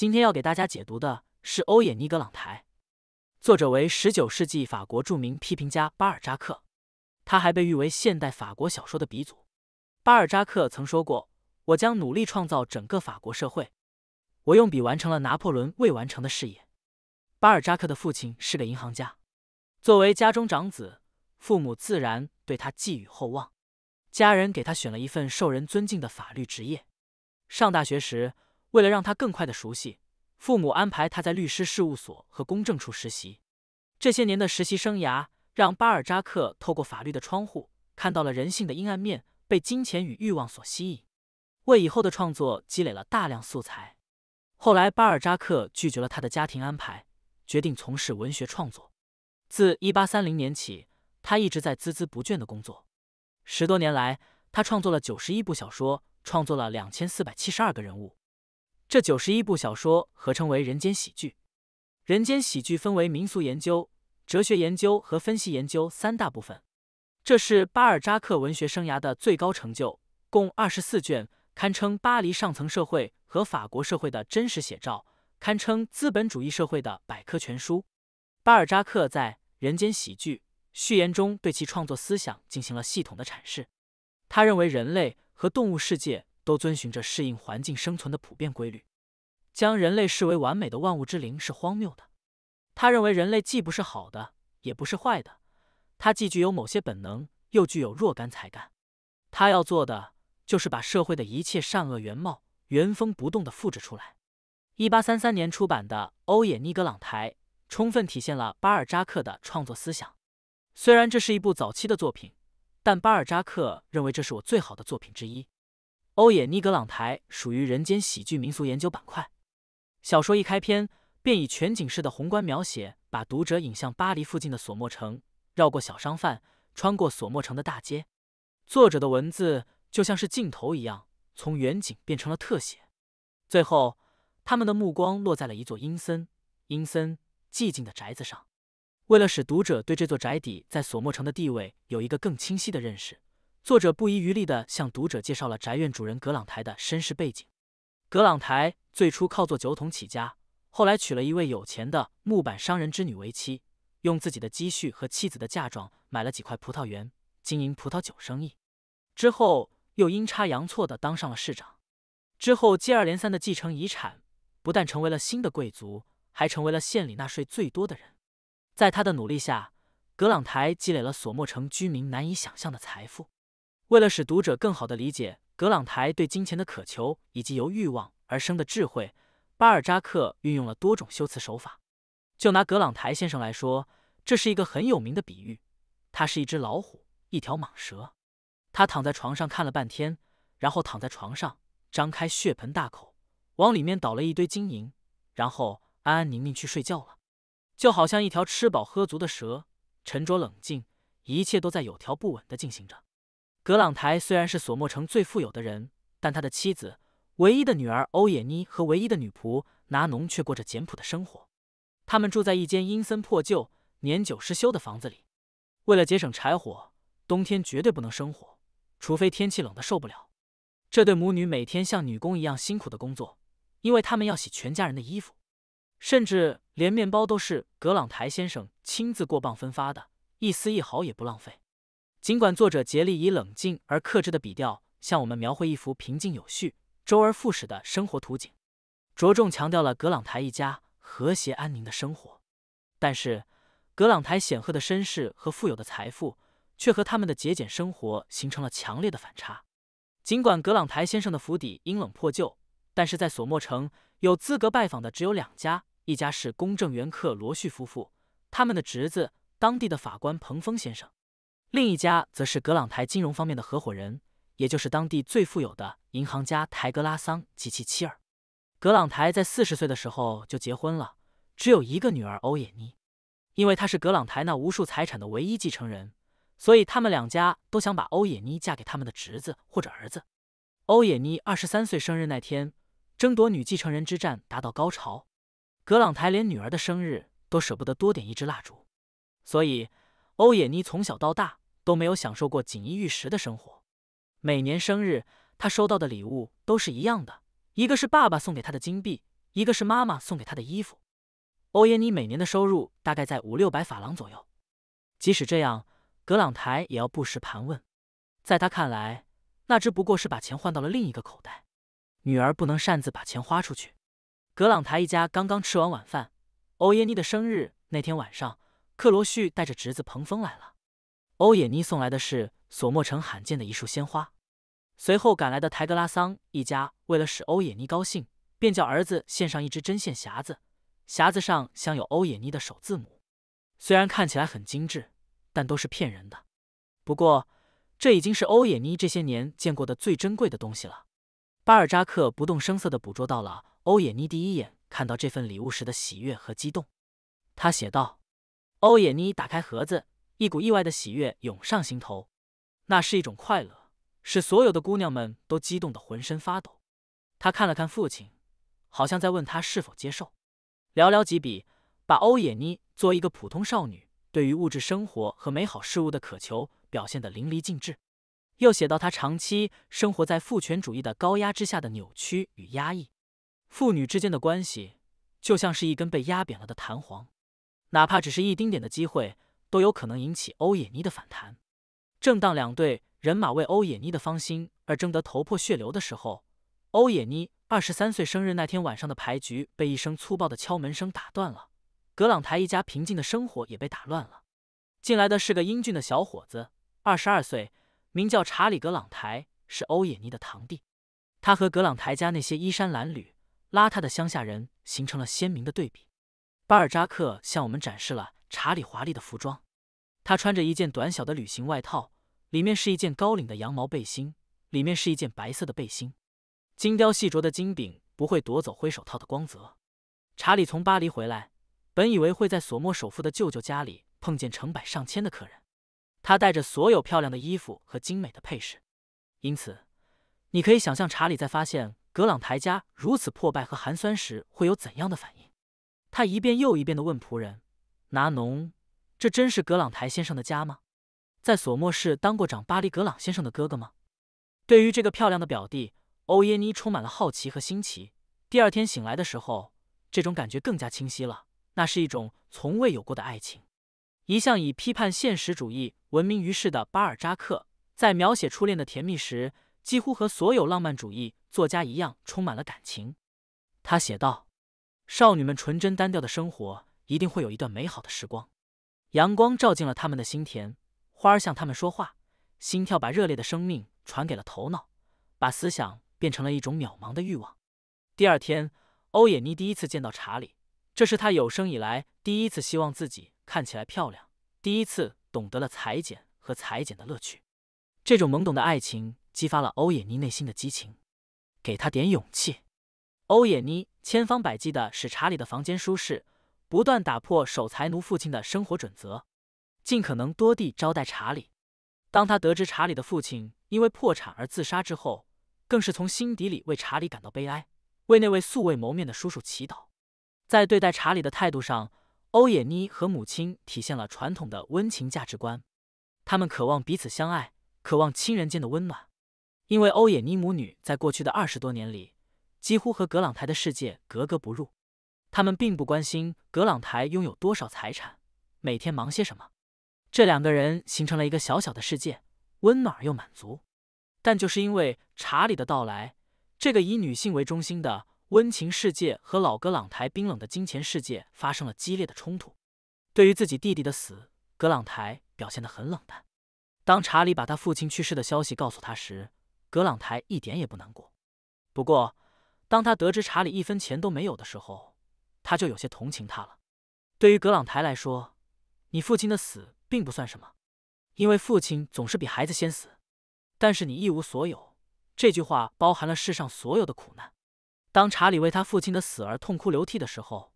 今天要给大家解读的是《欧也尼·格朗台》，作者为十九世纪法国著名批评家巴尔扎克，他还被誉为现代法国小说的鼻祖。巴尔扎克曾说过：“我将努力创造整个法国社会，我用笔完成了拿破仑未完成的事业。”巴尔扎克的父亲是个银行家，作为家中长子，父母自然对他寄予厚望，家人给他选了一份受人尊敬的法律职业。上大学时。为了让他更快的熟悉，父母安排他在律师事务所和公证处实习。这些年的实习生涯，让巴尔扎克透过法律的窗户看到了人性的阴暗面，被金钱与欲望所吸引，为以后的创作积累了大量素材。后来，巴尔扎克拒绝了他的家庭安排，决定从事文学创作。自一八三零年起，他一直在孜孜不倦的工作。十多年来，他创作了九十一部小说，创作了两千四百七十二个人物。这九十一部小说合称为《人间喜剧》。《人间喜剧》分为民俗研究、哲学研究和分析研究三大部分。这是巴尔扎克文学生涯的最高成就，共二十四卷，堪称巴黎上层社会和法国社会的真实写照，堪称资本主义社会的百科全书。巴尔扎克在《人间喜剧》序言中对其创作思想进行了系统的阐释。他认为人类和动物世界。都遵循着适应环境生存的普遍规律。将人类视为完美的万物之灵是荒谬的。他认为人类既不是好的，也不是坏的。他既具有某些本能，又具有若干才干。他要做的就是把社会的一切善恶原貌原封不动的复制出来。一八三三年出版的《欧也尼·格朗台》充分体现了巴尔扎克的创作思想。虽然这是一部早期的作品，但巴尔扎克认为这是我最好的作品之一。欧也妮·格朗台属于人间喜剧民俗研究板块。小说一开篇便以全景式的宏观描写，把读者引向巴黎附近的索莫城，绕过小商贩，穿过索莫城的大街。作者的文字就像是镜头一样，从远景变成了特写。最后，他们的目光落在了一座阴森、阴森、寂静的宅子上。为了使读者对这座宅邸在索莫城的地位有一个更清晰的认识。作者不遗余力地向读者介绍了宅院主人格朗台的身世背景。格朗台最初靠做酒桶起家，后来娶了一位有钱的木板商人之女为妻，用自己的积蓄和妻子的嫁妆买了几块葡萄园，经营葡萄酒生意。之后又阴差阳错地当上了市长，之后接二连三地继承遗产，不但成为了新的贵族，还成为了县里纳税最多的人。在他的努力下，格朗台积累了索莫城居民难以想象的财富。为了使读者更好的理解格朗台对金钱的渴求以及由欲望而生的智慧，巴尔扎克运用了多种修辞手法。就拿格朗台先生来说，这是一个很有名的比喻，他是一只老虎，一条蟒蛇。他躺在床上看了半天，然后躺在床上，张开血盆大口，往里面倒了一堆金银，然后安安宁宁去睡觉了，就好像一条吃饱喝足的蛇，沉着冷静，一切都在有条不紊的进行着。格朗台虽然是索莫城最富有的人，但他的妻子、唯一的女儿欧也妮和唯一的女仆拿侬却过着简朴的生活。他们住在一间阴森破旧、年久失修的房子里。为了节省柴火，冬天绝对不能生火，除非天气冷的受不了。这对母女每天像女工一样辛苦的工作，因为他们要洗全家人的衣服，甚至连面包都是格朗台先生亲自过磅分发的，一丝一毫也不浪费。尽管作者竭力以冷静而克制的笔调向我们描绘一幅平静有序、周而复始的生活图景，着重强调了葛朗台一家和谐安宁的生活，但是葛朗台显赫的身世和富有的财富却和他们的节俭生活形成了强烈的反差。尽管葛朗台先生的府邸阴冷破旧，但是在索莫城有资格拜访的只有两家，一家是公证员克罗旭夫妇，他们的侄子当地的法官彭峰先生。另一家则是格朗台金融方面的合伙人，也就是当地最富有的银行家台格拉桑及其妻儿。格朗台在四十岁的时候就结婚了，只有一个女儿欧也妮。因为她是格朗台那无数财产的唯一继承人，所以他们两家都想把欧也妮嫁给他们的侄子或者儿子。欧也妮二十三岁生日那天，争夺女继承人之战达到高潮。格朗台连女儿的生日都舍不得多点一支蜡烛，所以欧也妮从小到大。都没有享受过锦衣玉食的生活。每年生日，他收到的礼物都是一样的，一个是爸爸送给他的金币，一个是妈妈送给他的衣服。欧耶尼每年的收入大概在五六百法郎左右。即使这样，格朗台也要不时盘问。在他看来，那只不过是把钱换到了另一个口袋。女儿不能擅自把钱花出去。格朗台一家刚刚吃完晚饭，欧耶尼的生日那天晚上，克罗旭带着侄子彭峰来了。欧也妮送来的是索莫城罕见的一束鲜花。随后赶来的台格拉桑一家，为了使欧也妮高兴，便叫儿子献上一只针线匣子，匣子上镶有欧也妮的首字母。虽然看起来很精致，但都是骗人的。不过，这已经是欧也妮这些年见过的最珍贵的东西了。巴尔扎克不动声色地捕捉到了欧也妮第一眼看到这份礼物时的喜悦和激动。他写道：“欧也妮打开盒子。”一股意外的喜悦涌上心头，那是一种快乐，使所有的姑娘们都激动得浑身发抖。他看了看父亲，好像在问他是否接受。寥寥几笔，把欧也妮作为一个普通少女对于物质生活和美好事物的渴求表现得淋漓尽致，又写到她长期生活在父权主义的高压之下的扭曲与压抑。父女之间的关系就像是一根被压扁了的弹簧，哪怕只是一丁点的机会。都有可能引起欧也妮的反弹。正当两队人马为欧也妮的芳心而争得头破血流的时候，欧也妮二十三岁生日那天晚上的牌局被一声粗暴的敲门声打断了。格朗台一家平静的生活也被打乱了。进来的是个英俊的小伙子，二十二岁，名叫查理·格朗台，是欧也妮的堂弟。他和格朗台家那些衣衫褴褛、邋遢的乡下人形成了鲜明的对比。巴尔扎克向我们展示了。查理华丽的服装，他穿着一件短小的旅行外套，里面是一件高领的羊毛背心，里面是一件白色的背心。精雕细琢的金顶不会夺走灰手套的光泽。查理从巴黎回来，本以为会在索莫首富的舅舅家里碰见成百上千的客人。他带着所有漂亮的衣服和精美的配饰，因此你可以想象查理在发现格朗台家如此破败和寒酸时会有怎样的反应。他一遍又一遍的问仆人。拿侬，这真是格朗台先生的家吗？在索莫市当过长巴黎格朗先生的哥哥吗？对于这个漂亮的表弟，欧耶妮充满了好奇和新奇。第二天醒来的时候，这种感觉更加清晰了，那是一种从未有过的爱情。一向以批判现实主义闻名于世的巴尔扎克，在描写初恋的甜蜜时，几乎和所有浪漫主义作家一样充满了感情。他写道：“少女们纯真单调的生活。”一定会有一段美好的时光。阳光照进了他们的心田，花儿向他们说话，心跳把热烈的生命传给了头脑，把思想变成了一种渺茫的欲望。第二天，欧也妮第一次见到查理，这是她有生以来第一次希望自己看起来漂亮，第一次懂得了裁剪和裁剪的乐趣。这种懵懂的爱情激发了欧也妮内心的激情，给她点勇气。欧也妮千方百计地使查理的房间舒适。不断打破守财奴父亲的生活准则，尽可能多地招待查理。当他得知查理的父亲因为破产而自杀之后，更是从心底里为查理感到悲哀，为那位素未谋面的叔叔祈祷。在对待查理的态度上，欧也妮和母亲体现了传统的温情价值观。他们渴望彼此相爱，渴望亲人间的温暖。因为欧也妮母女在过去的二十多年里，几乎和葛朗台的世界格格不入。他们并不关心格朗台拥有多少财产，每天忙些什么。这两个人形成了一个小小的世界，温暖又满足。但就是因为查理的到来，这个以女性为中心的温情世界和老格朗台冰冷的金钱世界发生了激烈的冲突。对于自己弟弟的死，格朗台表现得很冷淡。当查理把他父亲去世的消息告诉他时，格朗台一点也不难过。不过，当他得知查理一分钱都没有的时候，他就有些同情他了。对于格朗台来说，你父亲的死并不算什么，因为父亲总是比孩子先死。但是你一无所有，这句话包含了世上所有的苦难。当查理为他父亲的死而痛哭流涕的时候，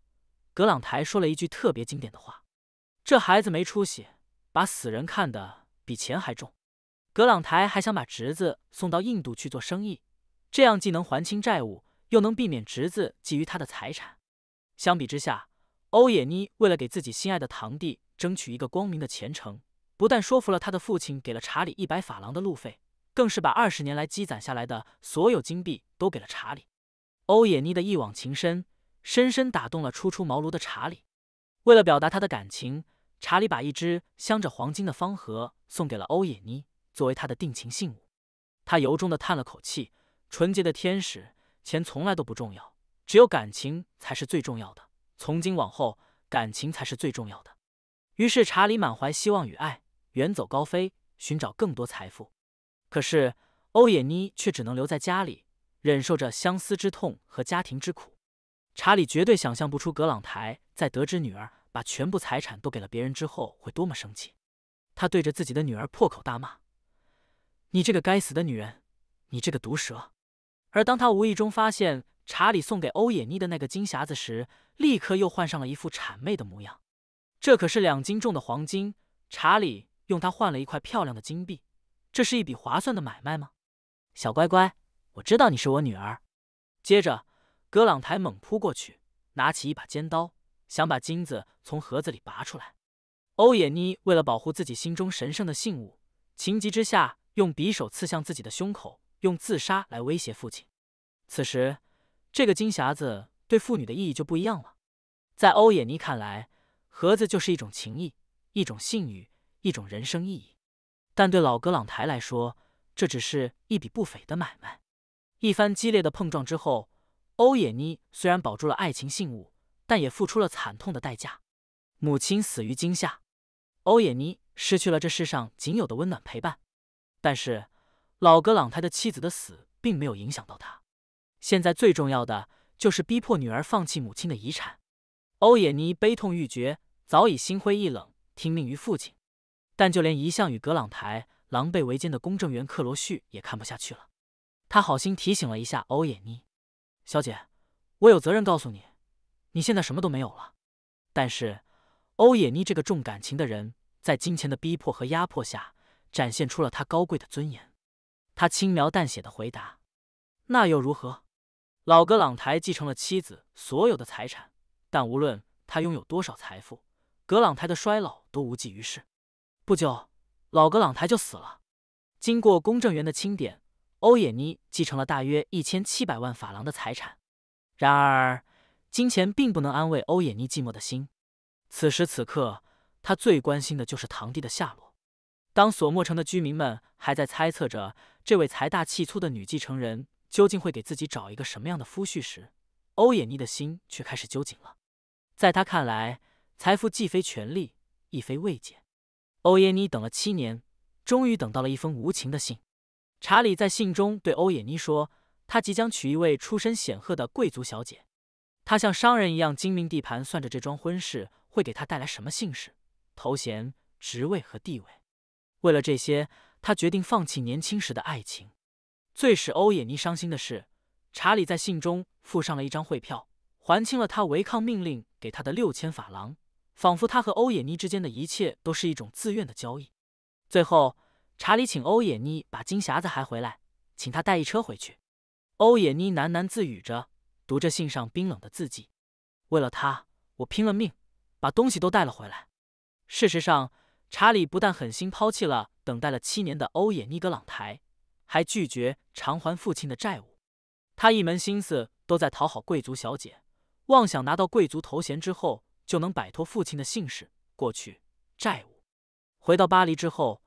格朗台说了一句特别经典的话：“这孩子没出息，把死人看得比钱还重。”格朗台还想把侄子送到印度去做生意，这样既能还清债务，又能避免侄子觊觎他的财产。相比之下，欧也妮为了给自己心爱的堂弟争取一个光明的前程，不但说服了他的父亲给了查理一百法郎的路费，更是把二十年来积攒下来的所有金币都给了查理。欧也妮的一往情深深深打动了初出茅庐的查理。为了表达他的感情，查理把一只镶着黄金的方盒送给了欧也妮，作为他的定情信物。他由衷的叹了口气：“纯洁的天使，钱从来都不重要。”只有感情才是最重要的。从今往后，感情才是最重要的。于是，查理满怀希望与爱，远走高飞，寻找更多财富。可是，欧也妮却只能留在家里，忍受着相思之痛和家庭之苦。查理绝对想象不出格朗台在得知女儿把全部财产都给了别人之后会多么生气。他对着自己的女儿破口大骂：“你这个该死的女人，你这个毒蛇！”而当他无意中发现，查理送给欧野妮的那个金匣子时，立刻又换上了一副谄媚的模样。这可是两斤重的黄金，查理用它换了一块漂亮的金币，这是一笔划算的买卖吗？小乖乖，我知道你是我女儿。接着，格朗台猛扑过去，拿起一把尖刀，想把金子从盒子里拔出来。欧野妮为了保护自己心中神圣的信物，情急之下用匕首刺向自己的胸口，用自杀来威胁父亲。此时。这个金匣子对妇女的意义就不一样了，在欧也妮看来，盒子就是一种情谊，一种信誉，一种人生意义。但对老格朗台来说，这只是一笔不菲的买卖。一番激烈的碰撞之后，欧也妮虽然保住了爱情信物，但也付出了惨痛的代价：母亲死于惊吓，欧也妮失去了这世上仅有的温暖陪伴。但是，老格朗台的妻子的死并没有影响到他。现在最重要的就是逼迫女儿放弃母亲的遗产。欧也妮悲痛欲绝，早已心灰意冷，听命于父亲。但就连一向与葛朗台狼狈为奸的公证员克罗旭也看不下去了，他好心提醒了一下欧也妮：“小姐，我有责任告诉你，你现在什么都没有了。”但是，欧也妮这个重感情的人，在金钱的逼迫和压迫下，展现出了她高贵的尊严。她轻描淡写的回答：“那又如何？”老格朗台继承了妻子所有的财产，但无论他拥有多少财富，格朗台的衰老都无济于事。不久，老格朗台就死了。经过公证员的清点，欧也妮继承了大约一千七百万法郎的财产。然而，金钱并不能安慰欧也妮寂寞的心。此时此刻，她最关心的就是堂弟的下落。当索莫城的居民们还在猜测着这位财大气粗的女继承人。究竟会给自己找一个什么样的夫婿时，欧也妮的心却开始揪紧了。在他看来，财富既非权力，亦非慰藉。欧耶妮等了七年，终于等到了一封无情的信。查理在信中对欧也妮说：“他即将娶一位出身显赫的贵族小姐。他像商人一样精明地盘算着这桩婚事会给他带来什么姓氏、头衔、职位和地位。为了这些，他决定放弃年轻时的爱情。”最使欧也妮伤心的是，查理在信中附上了一张汇票，还清了他违抗命令给他的六千法郎，仿佛他和欧也妮之间的一切都是一种自愿的交易。最后，查理请欧也妮把金匣子还回来，请他带一车回去。欧也妮喃喃自语着，读着信上冰冷的字迹：“为了他，我拼了命，把东西都带了回来。”事实上，查理不但狠心抛弃了等待了七年的欧也妮·格朗台。还拒绝偿还父亲的债务，他一门心思都在讨好贵族小姐，妄想拿到贵族头衔之后就能摆脱父亲的姓氏、过去债务。回到巴黎之后，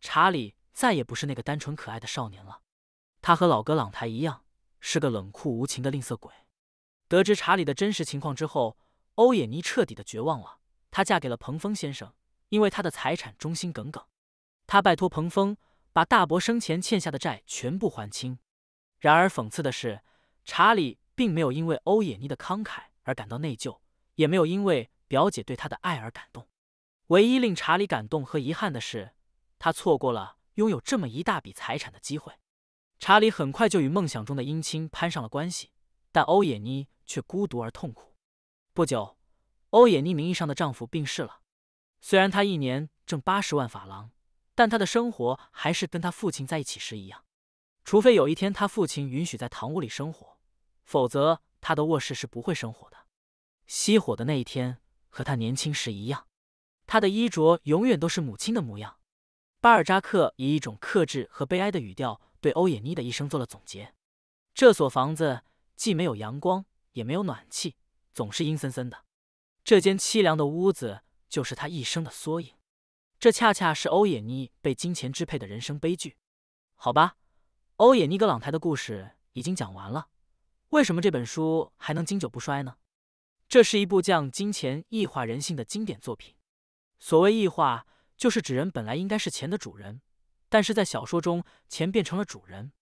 查理再也不是那个单纯可爱的少年了，他和老格朗台一样，是个冷酷无情的吝啬鬼。得知查理的真实情况之后，欧也妮彻底的绝望了。她嫁给了彭峰先生，因为他的财产忠心耿耿，他拜托彭峰把大伯生前欠下的债全部还清。然而，讽刺的是，查理并没有因为欧也妮的慷慨而感到内疚，也没有因为表姐对他的爱而感动。唯一令查理感动和遗憾的是，他错过了拥有这么一大笔财产的机会。查理很快就与梦想中的姻亲攀上了关系，但欧也妮却孤独而痛苦。不久，欧也妮名义上的丈夫病逝了。虽然她一年挣八十万法郎。但他的生活还是跟他父亲在一起时一样，除非有一天他父亲允许在堂屋里生活，否则他的卧室是不会生火的。熄火的那一天和他年轻时一样，他的衣着永远都是母亲的模样。巴尔扎克以一种克制和悲哀的语调对欧也妮的一生做了总结：这所房子既没有阳光，也没有暖气，总是阴森森的。这间凄凉的屋子就是他一生的缩影。这恰恰是欧也妮被金钱支配的人生悲剧，好吧。欧也妮格朗台的故事已经讲完了，为什么这本书还能经久不衰呢？这是一部将金钱异化人性的经典作品。所谓异化，就是指人本来应该是钱的主人，但是在小说中，钱变成了主人。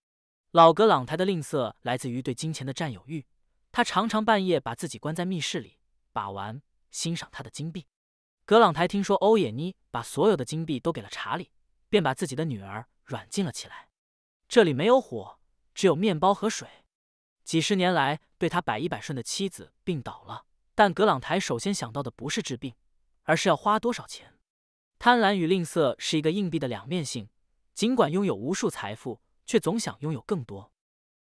老格朗台的吝啬来自于对金钱的占有欲，他常常半夜把自己关在密室里，把玩欣赏他的金币。格朗台听说欧也妮把所有的金币都给了查理，便把自己的女儿软禁了起来。这里没有火，只有面包和水。几十年来对他百依百顺的妻子病倒了，但格朗台首先想到的不是治病，而是要花多少钱。贪婪与吝啬是一个硬币的两面性。尽管拥有无数财富，却总想拥有更多。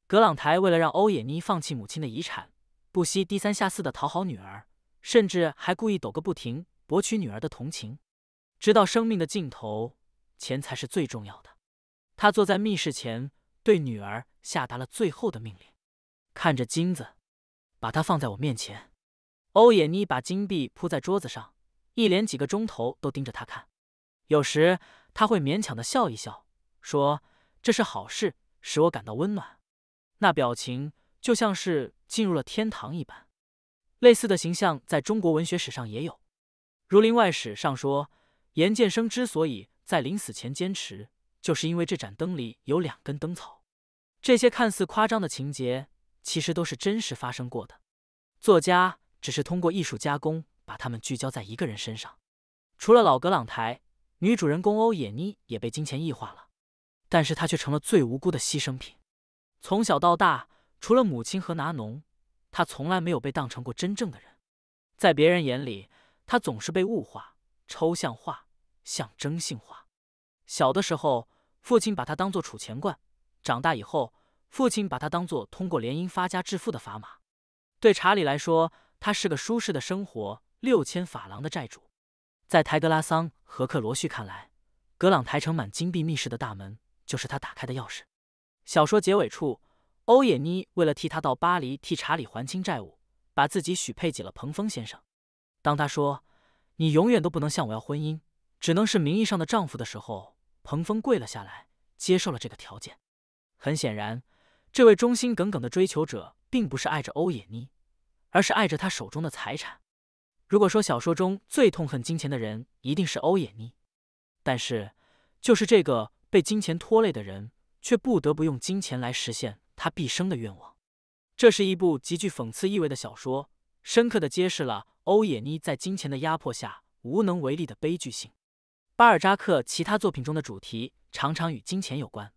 格朗台为了让欧也妮放弃母亲的遗产，不惜低三下四的讨好女儿，甚至还故意抖个不停。博取女儿的同情，直到生命的尽头，钱才是最重要的。他坐在密室前，对女儿下达了最后的命令。看着金子，把它放在我面前。欧也妮把金币铺在桌子上，一连几个钟头都盯着他看。有时他会勉强的笑一笑，说：“这是好事，使我感到温暖。”那表情就像是进入了天堂一般。类似的形象在中国文学史上也有。《儒林外史》上说，严监生之所以在临死前坚持，就是因为这盏灯里有两根灯草。这些看似夸张的情节，其实都是真实发生过的。作家只是通过艺术加工，把它们聚焦在一个人身上。除了老格朗台，女主人公欧也妮也被金钱异化了，但是她却成了最无辜的牺牲品。从小到大，除了母亲和拿农，她从来没有被当成过真正的人，在别人眼里。他总是被物化、抽象化、象征性化。小的时候，父亲把他当做储钱罐；长大以后，父亲把他当做通过联姻发家致富的砝码。对查理来说，他是个舒适的生活六千法郎的债主。在台格拉桑和克罗旭看来，格朗台盛满金币密室的大门就是他打开的钥匙。小说结尾处，欧也妮为了替他到巴黎替查理还清债务，把自己许配给了彭峰先生。当他说“你永远都不能向我要婚姻，只能是名义上的丈夫”的时候，彭峰跪了下来，接受了这个条件。很显然，这位忠心耿耿的追求者并不是爱着欧也妮，而是爱着他手中的财产。如果说小说中最痛恨金钱的人一定是欧也妮，但是就是这个被金钱拖累的人，却不得不用金钱来实现他毕生的愿望。这是一部极具讽刺意味的小说，深刻的揭示了。欧也妮在金钱的压迫下无能为力的悲剧性。巴尔扎克其他作品中的主题常常与金钱有关，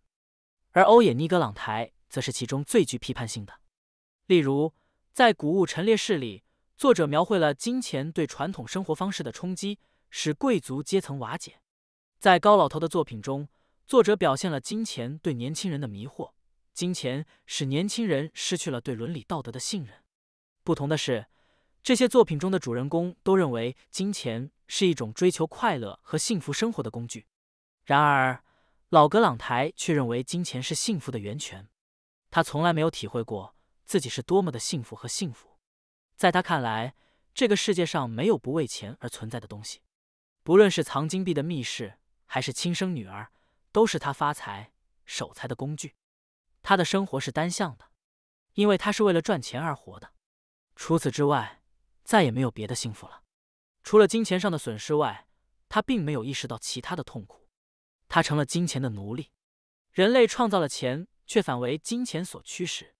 而欧也妮·格朗台则是其中最具批判性的。例如，在《古物陈列室》里，作者描绘了金钱对传统生活方式的冲击，使贵族阶层瓦解。在高老头的作品中，作者表现了金钱对年轻人的迷惑，金钱使年轻人失去了对伦理道德的信任。不同的是。这些作品中的主人公都认为金钱是一种追求快乐和幸福生活的工具，然而老格朗台却认为金钱是幸福的源泉。他从来没有体会过自己是多么的幸福和幸福。在他看来，这个世界上没有不为钱而存在的东西，不论是藏金币的密室，还是亲生女儿，都是他发财守财的工具。他的生活是单向的，因为他是为了赚钱而活的。除此之外，再也没有别的幸福了，除了金钱上的损失外，他并没有意识到其他的痛苦。他成了金钱的奴隶。人类创造了钱，却反为金钱所驱使。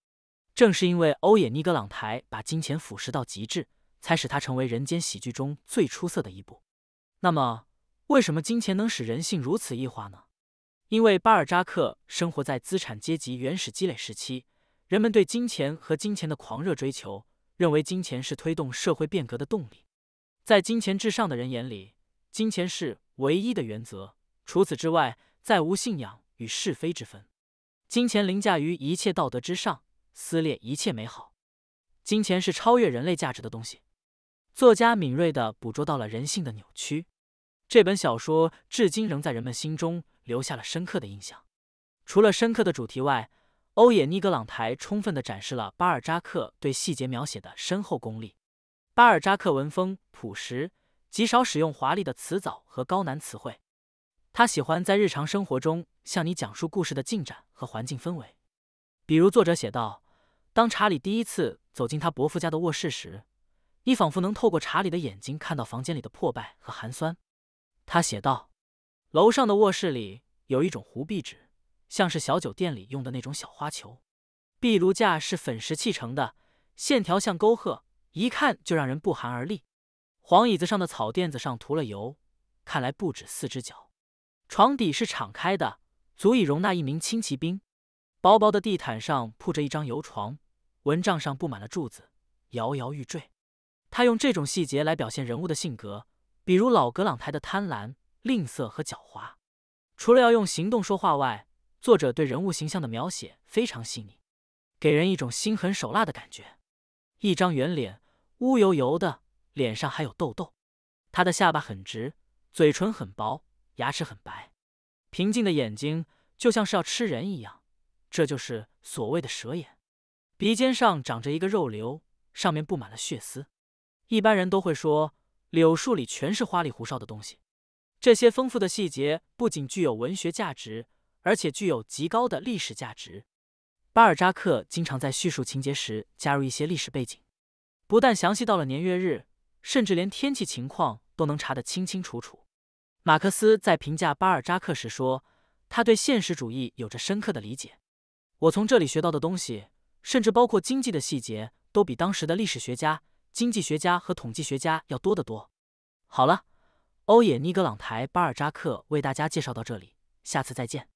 正是因为欧也尼·格朗台把金钱腐蚀到极致，才使他成为人间喜剧中最出色的一步。那么，为什么金钱能使人性如此异化呢？因为巴尔扎克生活在资产阶级原始积累时期，人们对金钱和金钱的狂热追求。认为金钱是推动社会变革的动力，在金钱至上的人眼里，金钱是唯一的原则，除此之外，再无信仰与是非之分。金钱凌驾于一切道德之上，撕裂一切美好。金钱是超越人类价值的东西。作家敏锐的捕捉到了人性的扭曲，这本小说至今仍在人们心中留下了深刻的印象。除了深刻的主题外，欧也妮·格朗台充分地展示了巴尔扎克对细节描写的深厚功力。巴尔扎克文风朴实，极少使用华丽的词藻和高难词汇。他喜欢在日常生活中向你讲述故事的进展和环境氛围。比如，作者写道：“当查理第一次走进他伯父家的卧室时，你仿佛能透过查理的眼睛看到房间里的破败和寒酸。”他写道：“楼上的卧室里有一种糊壁纸。”像是小酒店里用的那种小花球，壁炉架是粉石砌成的，线条像沟壑，一看就让人不寒而栗。黄椅子上的草垫子上涂了油，看来不止四只脚。床底是敞开的，足以容纳一名轻骑兵。薄薄的地毯上铺着一张油床，蚊帐上布满了柱子，摇摇欲坠。他用这种细节来表现人物的性格，比如老格朗台的贪婪、吝啬和狡猾。除了要用行动说话外，作者对人物形象的描写非常细腻，给人一种心狠手辣的感觉。一张圆脸，乌油油的，脸上还有痘痘。他的下巴很直，嘴唇很薄，牙齿很白。平静的眼睛就像是要吃人一样，这就是所谓的蛇眼。鼻尖上长着一个肉瘤，上面布满了血丝。一般人都会说，柳树里全是花里胡哨的东西。这些丰富的细节不仅具有文学价值。而且具有极高的历史价值。巴尔扎克经常在叙述情节时加入一些历史背景，不但详细到了年月日，甚至连天气情况都能查得清清楚楚。马克思在评价巴尔扎克时说：“他对现实主义有着深刻的理解。我从这里学到的东西，甚至包括经济的细节，都比当时的历史学家、经济学家和统计学家要多得多。”好了，欧也尼·格朗台·巴尔扎克为大家介绍到这里，下次再见。